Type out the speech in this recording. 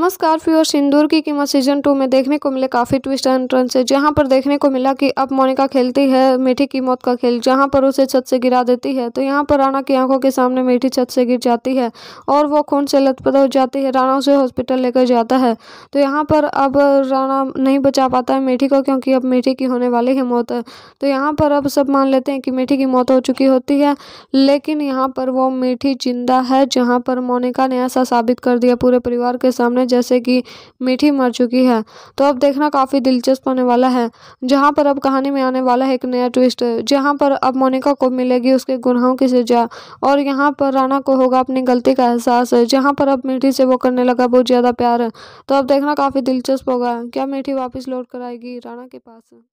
नमस्कार फ्यूर सिंदूर की कीमत सीजन टू में देखने को मिले काफ़ी ट्विस्ट एंट्रेंस से जहां पर देखने को मिला कि अब मोनिका खेलती है मीठी की मौत का खेल जहां पर उसे छत से गिरा देती है तो यहां पर राणा की आंखों के सामने मीठी छत से गिर जाती है और वो खून से लथपथ हो जाती है राणा उसे हॉस्पिटल लेकर जाता है तो यहाँ पर अब राणा नहीं बचा पाता है मीठी को क्योंकि अब मीठी की होने वाली है मौत तो यहाँ पर अब सब मान लेते हैं कि मीठी की मौत हो चुकी होती है लेकिन यहाँ पर वो मीठी जिंदा है जहाँ पर मोनिका ने ऐसा साबित कर दिया पूरे परिवार के सामने जैसे कि मीठी मर चुकी है तो अब देखना काफ़ी दिलचस्प होने वाला है जहाँ पर अब कहानी में आने वाला है एक नया ट्विस्ट जहाँ पर अब मोनिका को मिलेगी उसके गुनाहों की सजा और यहाँ पर राना को होगा अपनी गलती का एहसास जहाँ पर अब मीठी से वो करने लगा बहुत ज़्यादा प्यार तो अब देखना काफ़ी दिलचस्प होगा क्या मीठी वापस लौट कर आएगी राणा के पास